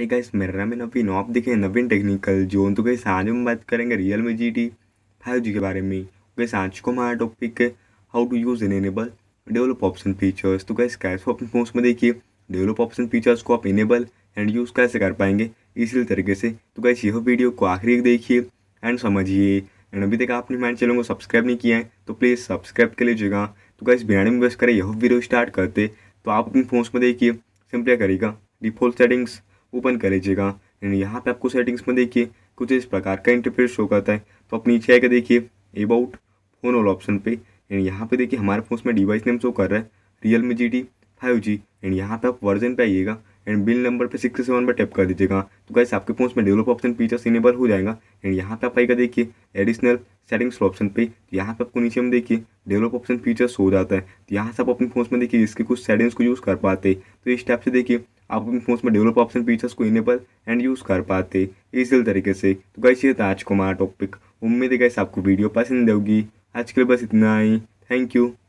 hey guys मेरा नाम है नवीन आप देखें नवीन टेक्निकल जोन तो कैसे आज हम बात करेंगे Realme G T five G के बारे में कैसे आज को हमारा टॉपिक है how to use in enable develop option features तो कैसे कैसे अपने फोन में देखिए डेवलप ऑप्शन फीचर्स को आप इनेबल एंड यूज़ कैसे कर पाएंगे इसी तरीके से तो कैसे यह वीडियो को आखिरी देखिए एंड समझिए एंड अभी तक आपने हमारे चैनल को सब्सक्राइब नहीं किया है तो प्लीज़ सब्सक्राइब कर लीजिएगा तो इस बिना में वेस्ट करें यह वीडियो स्टार्ट करते तो आप अपने फोन में देखिए सिंपल करिएगा डिफॉल्ट सेटिंग्स ओपन कर लीजिएगा एंड यहाँ पे आपको सेटिंग्स में देखिए कुछ इस प्रकार का इंटरफेस शो करता है तो आप नीचे आकर देखिए अबाउट फोन ऑल ऑप्शन पे एंड यहाँ पे देखिए हमारे फोन में डिवाइस नेम शो कर रहा है Realme G T five G and यहाँ पे आप वर्जन पे आइएगा एंड बिल नंबर पे सिक्स सेवन पर टैप कर दीजिएगा तो कैसे आपके फोन में डेवलप ऑप्शन फीचर्स इनेबल हो जाएगा एंड यहाँ पे आप आएगा देखिए एडिशनल सेटिंग्स ऑप्शन पे तो यहाँ पे आपको नीचे में देखिए डेवलप ऑप्शन फीचर्स हो जाता है तो यहाँ से आप अपने फोन में देखिए इसके कुछ सेटिंग्स को यूज़ कर पाते तो इस टाइप से देखिए आप अपने फोन में डेवलप ऑप्शन फीचर्स को इनेबल एंड यूज़ कर पाते इसी तरीके से तो गाइस ये था आज को हमारा टॉपिक उम्मीद है गाइस आपको वीडियो पसंद होगी आज के लिए बस इतना ही थैंक यू